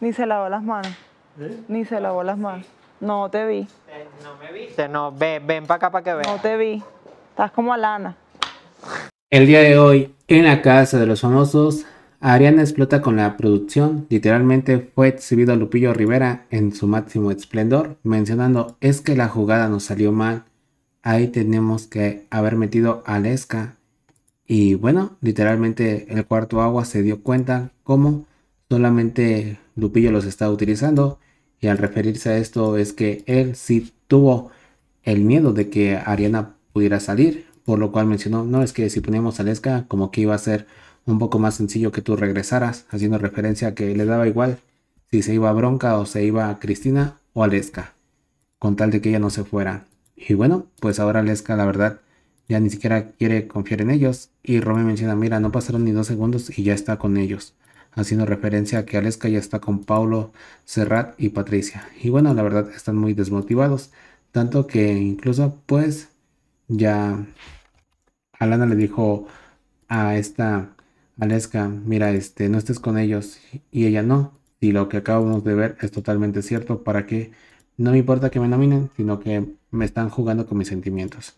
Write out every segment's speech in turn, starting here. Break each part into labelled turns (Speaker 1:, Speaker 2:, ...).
Speaker 1: Ni se lavó las manos. ¿Eh? Ni se lavó las manos. No te vi. Eh, no me viste. No, ven, ven para acá para que veas. No te vi. Estás como a lana. El día de hoy, en la casa de los famosos, Ariana explota con la producción. Literalmente fue exhibido a Lupillo Rivera en su máximo esplendor, mencionando es que la jugada nos salió mal. Ahí tenemos que haber metido a Lesca. Y bueno, literalmente el cuarto agua se dio cuenta cómo Solamente Lupillo los está utilizando y al referirse a esto es que él sí tuvo el miedo de que Ariana pudiera salir, por lo cual mencionó, no es que si poníamos a Leska como que iba a ser un poco más sencillo que tú regresaras, haciendo referencia a que le daba igual si se iba a Bronca o se iba a Cristina o a Lesca, con tal de que ella no se fuera. Y bueno, pues ahora Lesca la verdad ya ni siquiera quiere confiar en ellos y Romeo menciona, mira, no pasaron ni dos segundos y ya está con ellos haciendo referencia a que Aleska ya está con Paulo, Serrat y Patricia. Y bueno, la verdad están muy desmotivados, tanto que incluso pues ya Alana le dijo a esta Aleska, mira, este, no estés con ellos y ella no. Y lo que acabamos de ver es totalmente cierto, para que no me importa que me nominen, sino que me están jugando con mis sentimientos.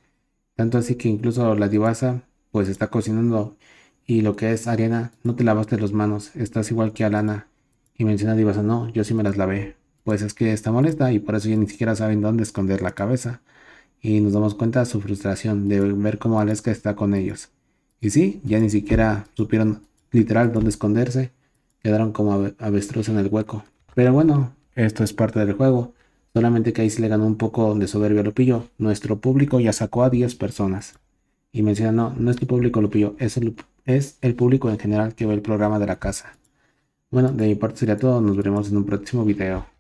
Speaker 1: Tanto así que incluso la divasa pues está cocinando y lo que es arena, no te lavaste los manos, estás igual que Alana. Y menciona a no, yo sí me las lavé. Pues es que está molesta y por eso ya ni siquiera saben dónde esconder la cabeza. Y nos damos cuenta de su frustración de ver cómo Aleska está con ellos. Y sí, ya ni siquiera supieron literal dónde esconderse. Quedaron como avestruz en el hueco. Pero bueno, esto es parte del juego. Solamente que ahí se le ganó un poco de soberbia a Lupillo. Nuestro público ya sacó a 10 personas. Y menciona, no, no es tu público, Lupillo, es el es el público en general que ve el programa de la casa. Bueno, de mi parte sería todo, nos veremos en un próximo video.